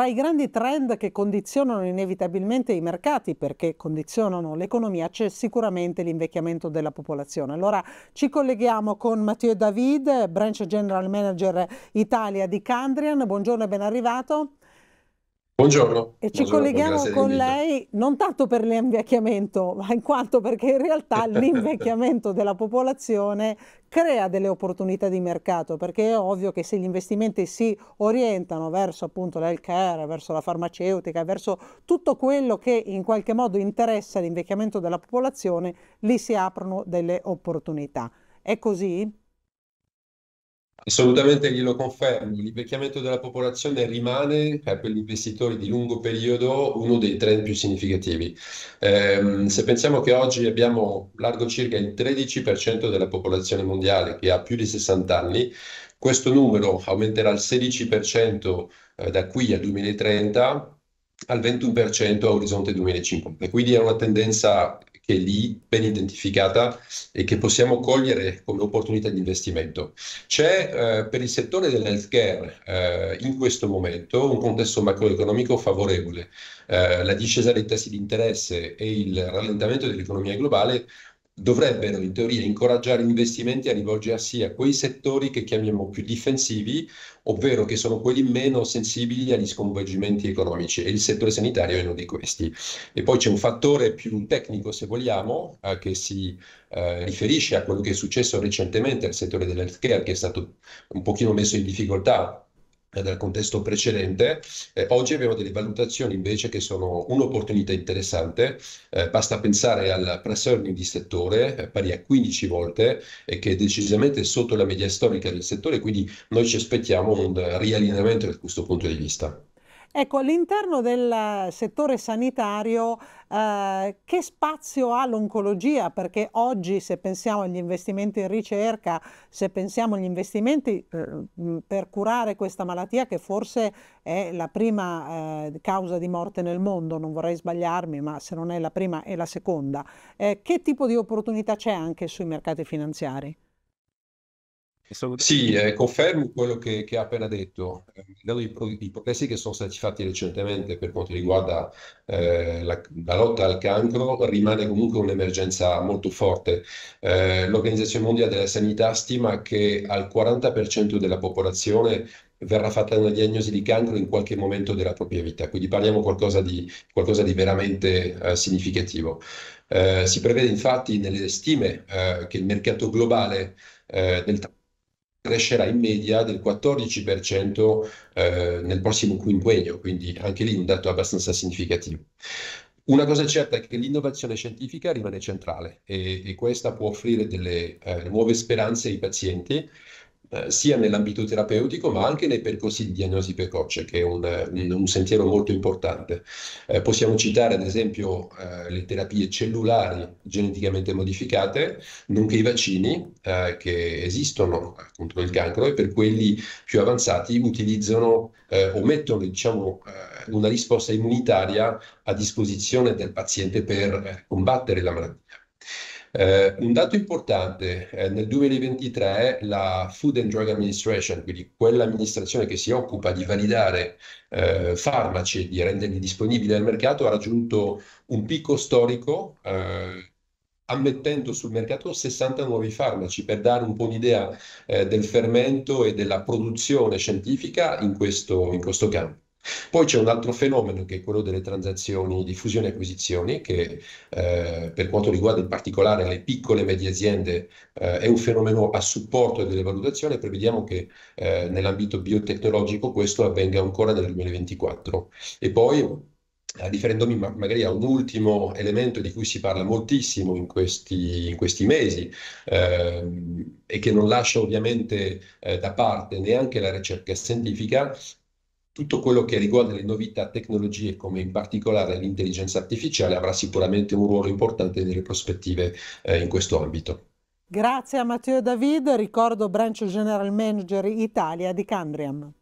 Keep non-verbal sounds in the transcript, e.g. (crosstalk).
Tra i grandi trend che condizionano inevitabilmente i mercati, perché condizionano l'economia, c'è sicuramente l'invecchiamento della popolazione. Allora ci colleghiamo con Matteo David, Branch General Manager Italia di Candrian. Buongiorno e ben arrivato. Buongiorno. E ci colleghiamo con lei non tanto per l'invecchiamento, ma in quanto perché in realtà (laughs) l'invecchiamento della popolazione crea delle opportunità di mercato, perché è ovvio che se gli investimenti si orientano verso appunto l'healthcare, verso la farmaceutica, verso tutto quello che in qualche modo interessa l'invecchiamento della popolazione, lì si aprono delle opportunità. È così? Assolutamente glielo confermo, l'invecchiamento della popolazione rimane per gli investitori di lungo periodo uno dei trend più significativi. Eh, se pensiamo che oggi abbiamo largo circa il 13% della popolazione mondiale che ha più di 60 anni, questo numero aumenterà al 16% eh, da qui al 2030 al 21% a orizzonte 2050. Quindi è una tendenza che è lì ben identificata e che possiamo cogliere come opportunità di investimento. C'è eh, per il settore dell'healthcare eh, in questo momento un contesto macroeconomico favorevole. Eh, la discesa dei tassi di interesse e il rallentamento dell'economia globale dovrebbero in teoria incoraggiare gli investimenti a rivolgersi a quei settori che chiamiamo più difensivi, ovvero che sono quelli meno sensibili agli sconvolgimenti economici e il settore sanitario è uno di questi. E poi c'è un fattore più tecnico, se vogliamo, eh, che si eh, riferisce a quello che è successo recentemente al settore dell'healthcare, che è stato un pochino messo in difficoltà dal eh, contesto precedente. Eh, oggi abbiamo delle valutazioni invece che sono un'opportunità interessante, eh, basta pensare al price earning di settore eh, pari a 15 volte e che è decisamente sotto la media storica del settore, quindi noi ci aspettiamo un riallineamento da questo punto di vista. Ecco, all'interno del settore sanitario eh, che spazio ha l'oncologia? Perché oggi se pensiamo agli investimenti in ricerca, se pensiamo agli investimenti eh, per curare questa malattia che forse è la prima eh, causa di morte nel mondo, non vorrei sbagliarmi, ma se non è la prima è la seconda, eh, che tipo di opportunità c'è anche sui mercati finanziari? Sì, eh, confermo quello che, che, ha appena detto. Dato eh, i, progressi che sono stati fatti recentemente per quanto riguarda eh, la, la, lotta al cancro, rimane comunque un'emergenza molto forte. Eh, L'Organizzazione Mondiale della Sanità stima che al 40% della popolazione verrà fatta una diagnosi di cancro in qualche momento della propria vita, quindi parliamo qualcosa di, qualcosa di veramente eh, significativo. Eh, si prevede infatti nelle stime eh, che il mercato globale eh, del crescerà in media del 14% eh, nel prossimo quinquennio, quindi anche lì un dato abbastanza significativo. Una cosa certa è che l'innovazione scientifica rimane centrale e, e questa può offrire delle eh, nuove speranze ai pazienti eh, sia nell'ambito terapeutico ma anche nei percorsi di diagnosi precoce, che è un, un, sentiero molto importante. Eh, possiamo citare ad esempio eh, le terapie cellulari geneticamente modificate, nonché i vaccini eh, che esistono contro il cancro e per quelli più avanzati utilizzano eh, o mettono diciamo, una risposta immunitaria a disposizione del paziente per combattere la malattia. Eh, un dato importante, eh, nel 2023 la Food and Drug Administration, quindi quell'amministrazione che si occupa di validare eh, farmaci e di renderli disponibili al mercato, ha raggiunto un picco storico eh, ammettendo sul mercato 60 nuovi farmaci per dare un po' un'idea eh, del fermento e della produzione scientifica in questo, in questo campo. Poi c'è un altro fenomeno che è quello delle transazioni di fusione e acquisizioni, che eh, per quanto riguarda in particolare le piccole e medie aziende eh, è un fenomeno a supporto delle valutazioni e prevediamo che eh, nell'ambito biotecnologico questo avvenga ancora nel 2024. E poi eh, riferendomi magari a un ultimo elemento di cui si parla moltissimo in questi, in questi mesi ehm, e che non lascia ovviamente eh, da parte neanche la ricerca scientifica, tutto quello che riguarda le novità tecnologie, come in particolare l'intelligenza artificiale, avrà sicuramente un ruolo importante nelle prospettive eh, in questo ambito. Grazie a Matteo David, ricordo Branch General Manager Italia di Cambriam.